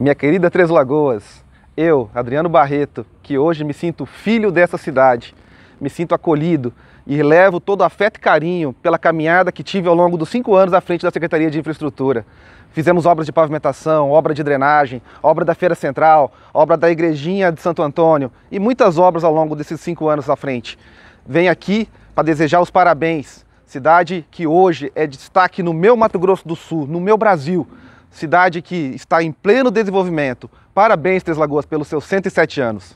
Minha querida Três Lagoas, eu, Adriano Barreto, que hoje me sinto filho dessa cidade, me sinto acolhido e levo todo afeto e carinho pela caminhada que tive ao longo dos cinco anos à frente da Secretaria de Infraestrutura. Fizemos obras de pavimentação, obra de drenagem, obra da Feira Central, obra da Igrejinha de Santo Antônio e muitas obras ao longo desses cinco anos à frente. Venho aqui para desejar os parabéns, cidade que hoje é destaque no meu Mato Grosso do Sul, no meu Brasil cidade que está em pleno desenvolvimento. Parabéns, Três Lagoas, pelos seus 107 anos.